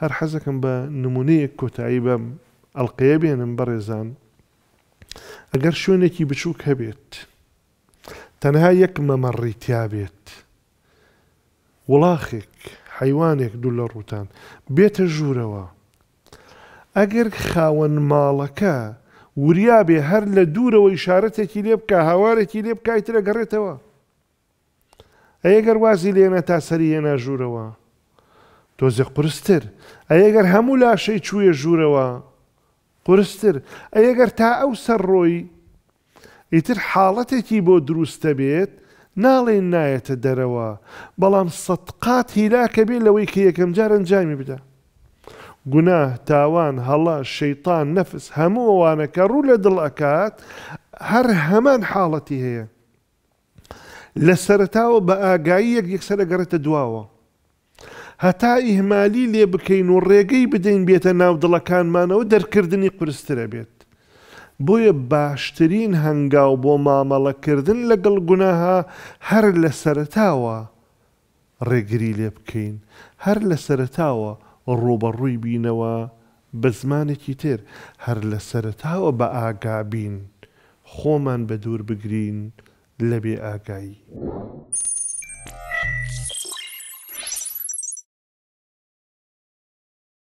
هەر حەزەکەم بە نمونەیەک کۆتایی بەم ئەلقەیە بێنم بەڕێزان ئەگەر شوێنێکی بچووک هەبێت تەنها یەک مەمەڕیتیا بێت وڵاخێک حیوانێک دوو لە ڕووتان بێتە ژوورەوە ئەگەر خاوەن ماڵەکە وریا بێ هەر لە دوورەوە ئشارەتێکی لێ بکە هاوارێکی لێ بکایترە گەڕێتەوە ئەگەر وازی لێنە تا سەری هێنا ژوورەوە تۆزیق پرستر ئەیەگەر هەموو لاشەی چوویە ژوورەوە قرستر ئەیەگەر تا ئەو سەرڕۆی ئیتر حاڵەتێکی بۆ دروستە بێت ناڵێن نایەتە دەرەوە بەڵام سەدقات هیلاکە بێ لەوەی کە یەکەم جار ئەنجامی بدە گوناه تاوان هەڵە شەیتان نەفس هەموو ئەوانە کە ڕوو لە دڵ ئەکات هەر هەمان حاڵەتی هەیە لە سەرتاوە بە ئاگایی یەک یەکسەر ئەگەڕێتە دواوە هەتا ئیهمالی لێ بکەین و ڕێگەی بدەین بێتە ناو دڵەکانمانەوە دەرکردنی قرسترە بێت بۆیە باشترین هەنگاو بۆ مامەڵەکردن لەگەڵ گوناها هەر لە سەرتاوە ڕێگری لێ بکەین هەر لە سەرتاوە ڕوبەڕووی بینەوە بە زمانێکی تر هەر لە سەرتاوە بە ئاگابین خۆمان بە دوور بگرین لەبێ ئاگایی.